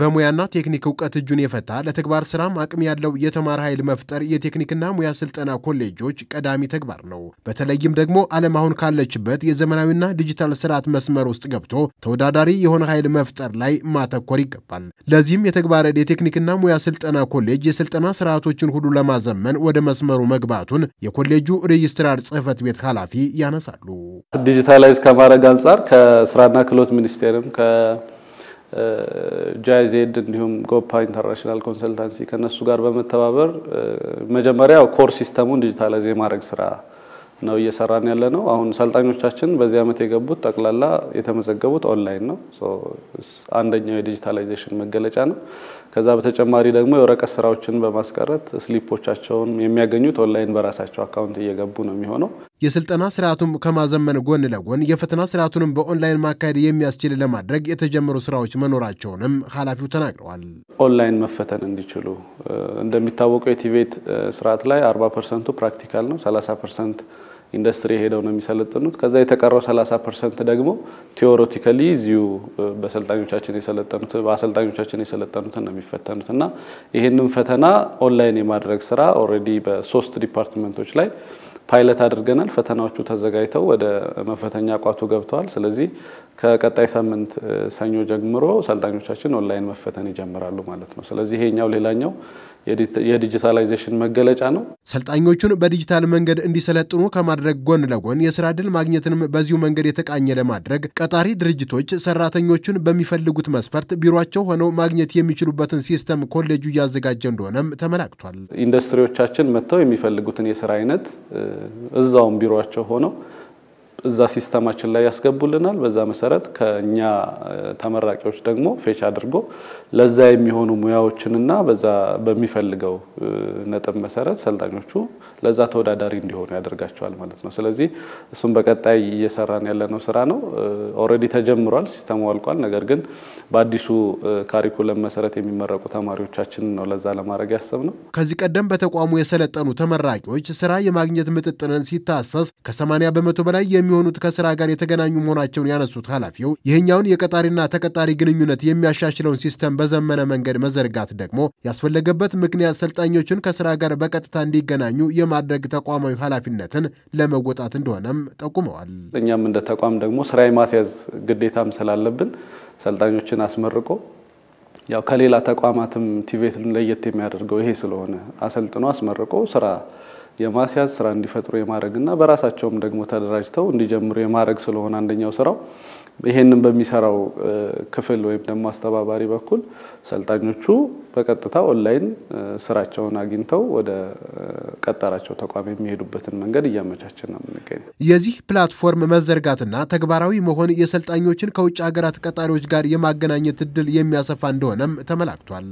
በሙያና ቴክኒክ እውቀት እጁን የፈታ ለተግባር ስራም አቅም ያለው የተማረ ኃይል መፍጠር የቴክኒክና ሙያ ስልጠና ኮሌጆች ቀዳሚ ተግባር ነው። በተለይም ደግሞ ዓለም አሁን ካለችበት የዘመናዊና ዲጂታል ስርዓት መስመር ውስጥ ገብቶ ተወዳዳሪ የሆነ ኃይል መፍጠር ላይ ማተኮር ይገባል። ለዚህም የተግባር የቴክኒክና ሙያ ስልጠና ኮሌጅ የስልጠና ስርዓቶችን ሁሉ ለማዘመን ወደ መስመሩ መግባቱን የኮሌጁ ሬጅስትራር ጽህፈት ቤት ኃላፊ ያነሳሉ። ዲጂታላይዝ ከማድረግ አንጻር ከስራና ክህሎት ሚኒስቴርም ጃይዜድ እንዲሁም ጎፓ ኢንተርናሽናል ኮንሰልታንሲ ከነሱ ጋር በመተባበር መጀመሪያ ኮር ሲስተሙን ዲጂታላይዝ የማድረግ ስራ ነው እየሰራን ያለ ነው። አሁን ሰልጣኞቻችን በዚህ ዓመት የገቡት ጠቅላላ የተመዘገቡት ኦንላይን ነው። አንደኛው የዲጂታላይዜሽን መገለጫ ነው። ከዛ በተጨማሪ ደግሞ የወረቀት ስራዎችን በማስቀረት ስሊፖቻቸውን የሚያገኙት ኦንላይን በራሳቸው አካውንት እየገቡ ነው የሚሆነው። የስልጠና ስርዓቱን ከማዘመን ጎን ለጎን የፈተና ስርዓቱንም በኦንላይን ማካሄድ የሚያስችል ለማድረግ የተጀመሩ ስራዎች መኖራቸውንም ኃላፊው ተናግረዋል። ኦንላይን መፈተን እንዲችሉ እንደሚታወቀው የቲቬት ስርዓት ላይ 40 ፐርሰንቱ ፕራክቲካል ነው፣ 30 ፐርሰንት ኢንዱስትሪ ሄደው ነው የሚሰለጥኑት። ከዛ የተቀረው 30 ፐርሰንት ደግሞ ቴዎሬቲካሊ እዚሁ በሰልጣኞቻችን የሰለጠኑት በአሰልጣኞቻችን የሰለጠኑትን ነው የሚፈተኑት እና ይህንን ፈተና ኦንላይን የማድረግ ስራ ኦልሬዲ በሶስት ዲፓርትመንቶች ላይ ፓይለት አድርገናል። ፈተናዎቹ ተዘጋጅተው ወደ መፈተኛ ቋቱ ገብተዋል። ስለዚህ ከቀጣይ ሳምንት ሰኞ ጀምሮ ሰልጣኞቻችን ኦንላይን መፈተን ይጀምራሉ ማለት ነው። ስለዚህ ይሄኛው ሌላኛው የዲጂታላይዜሽን መገለጫ ነው። ሰልጣኞቹን በዲጂታል መንገድ እንዲሰለጥኑ ከማድረግ ጎን ለጎን የስራ ዕድል ማግኘትንም በዚሁ መንገድ የተቃኘ ለማድረግ ቀጣሪ ድርጅቶች ሰራተኞቹን በሚፈልጉት መስፈርት ቢሯቸው ሆነው ማግኘት የሚችሉበትን ሲስተም ኮሌጁ እያዘጋጀ እንደሆነም ተመላክቷል። ኢንዱስትሪዎቻችን መጥተው የሚፈልጉትን የስራ አይነት እዛውም ቢሯቸው ሆነው እዛ ሲስተማችን ላይ ያስገቡልናል። በዛ መሰረት ከኛ ተመራቂዎች ደግሞ ፌች አድርጎ ለዛ የሚሆኑ ሙያዎችንና በዛ በሚፈልገው ነጥብ መሰረት ሰልጣኞቹ ለዛ ተወዳዳሪ እንዲሆኑ ያደርጋቸዋል ማለት ነው። ስለዚህ እሱም በቀጣይ እየሰራን ያለነው ስራ ነው። ኦልሬዲ ተጀምሯል፣ ሲስተሙ አልቋል። ነገር ግን በአዲሱ ካሪኩለም መሰረት የሚመረቁ ተማሪዎቻችንን ነው ለዛ ለማድረግ ያሰብ ነው። ከዚህ ቀደም በተቋሙ የሰለጠኑ ተመራቂዎች ስራ የማግኘት ምጥጥንን ሲታሰስ ከ80 በመቶ በላይ የሚሆኑት ከስራ ጋር የተገናኙ መሆናቸውን ያነሱት ኃላፊው ይህኛውን የቀጣሪና ተቀጣሪ ግንኙነት የሚያሻሽለውን ሲስተም በዘመነ መንገድ መዘርጋት ደግሞ ያስፈለገበት ምክንያት ሰልጣኞችን ከስራ ጋር በቀጥታ እንዲገናኙ የማድረግ ተቋማዊ ኃላፊነትን ለመወጣት እንደሆነም ጠቁመዋል። እኛም እንደ ተቋም ደግሞ ስራ የማስያዝ ግዴታም ስላለብን ሰልጣኞችን አስመርቆ ያው ከሌላ ተቋማትም ቲቬትን ለየት የሚያደርገው ይሄ ስለሆነ አሰልጥኖ አስመርቆ ስራ የማስያዝ ስራ እንዲፈጥሩ የማድረግና በራሳቸውም ደግሞ ተደራጅተው እንዲጀምሩ የማድረግ ስለሆነ አንደኛው ስራው ይሄንን በሚሰራው ክፍል ወይም ደግሞ አስተባባሪ በኩል ሰልጣኞቹ በቀጥታ ኦንላይን ስራቸውን አግኝተው ወደ ቀጠራቸው ተቋም የሚሄዱበትን መንገድ እያመቻችን ነው የምንገኘው። የዚህ ፕላትፎርም መዘርጋትና ተግባራዊ መሆን የሰልጣኞችን ከውጭ ሀገራት ቀጣሪዎች ጋር የማገናኘት እድል የሚያሰፋ እንደሆነም ተመላክቷል።